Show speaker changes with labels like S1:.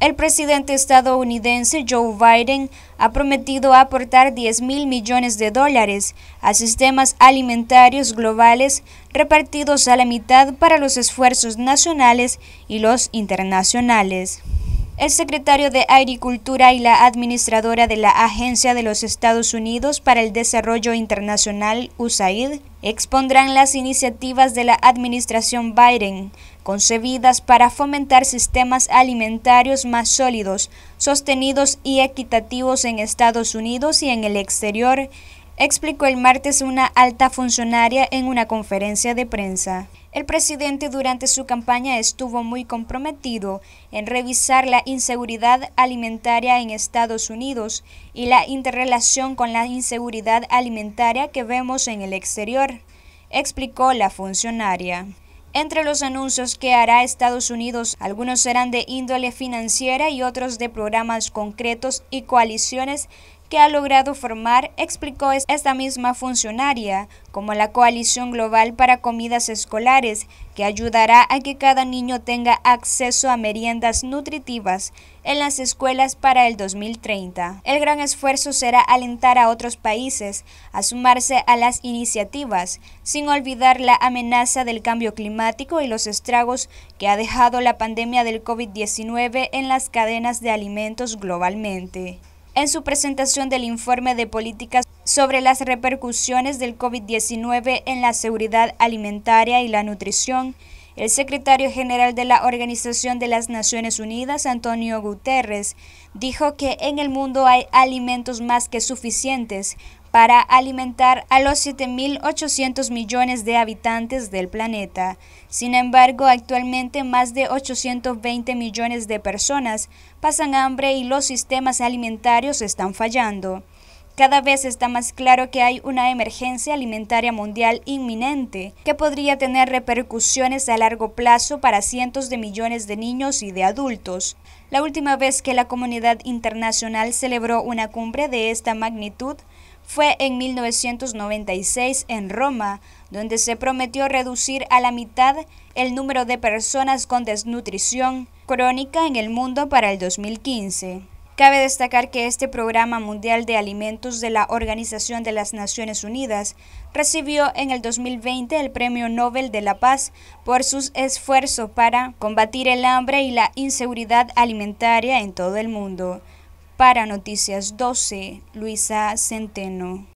S1: El presidente estadounidense Joe Biden ha prometido aportar 10 mil millones de dólares a sistemas alimentarios globales repartidos a la mitad para los esfuerzos nacionales y los internacionales. El secretario de Agricultura y la administradora de la Agencia de los Estados Unidos para el Desarrollo Internacional, USAID, expondrán las iniciativas de la administración Biden, concebidas para fomentar sistemas alimentarios más sólidos, sostenidos y equitativos en Estados Unidos y en el exterior, explicó el martes una alta funcionaria en una conferencia de prensa. El presidente durante su campaña estuvo muy comprometido en revisar la inseguridad alimentaria en Estados Unidos y la interrelación con la inseguridad alimentaria que vemos en el exterior, explicó la funcionaria. Entre los anuncios que hará Estados Unidos, algunos serán de índole financiera y otros de programas concretos y coaliciones que ha logrado formar, explicó esta misma funcionaria, como la Coalición Global para Comidas Escolares, que ayudará a que cada niño tenga acceso a meriendas nutritivas en las escuelas para el 2030. El gran esfuerzo será alentar a otros países a sumarse a las iniciativas, sin olvidar la amenaza del cambio climático y los estragos que ha dejado la pandemia del COVID-19 en las cadenas de alimentos globalmente en su presentación del informe de políticas sobre las repercusiones del COVID-19 en la seguridad alimentaria y la nutrición el secretario general de la Organización de las Naciones Unidas, Antonio Guterres, dijo que en el mundo hay alimentos más que suficientes para alimentar a los 7.800 millones de habitantes del planeta. Sin embargo, actualmente más de 820 millones de personas pasan hambre y los sistemas alimentarios están fallando. Cada vez está más claro que hay una emergencia alimentaria mundial inminente que podría tener repercusiones a largo plazo para cientos de millones de niños y de adultos. La última vez que la comunidad internacional celebró una cumbre de esta magnitud fue en 1996 en Roma, donde se prometió reducir a la mitad el número de personas con desnutrición crónica en el mundo para el 2015. Cabe destacar que este Programa Mundial de Alimentos de la Organización de las Naciones Unidas recibió en el 2020 el Premio Nobel de la Paz por sus esfuerzos para combatir el hambre y la inseguridad alimentaria en todo el mundo. Para Noticias 12, Luisa Centeno.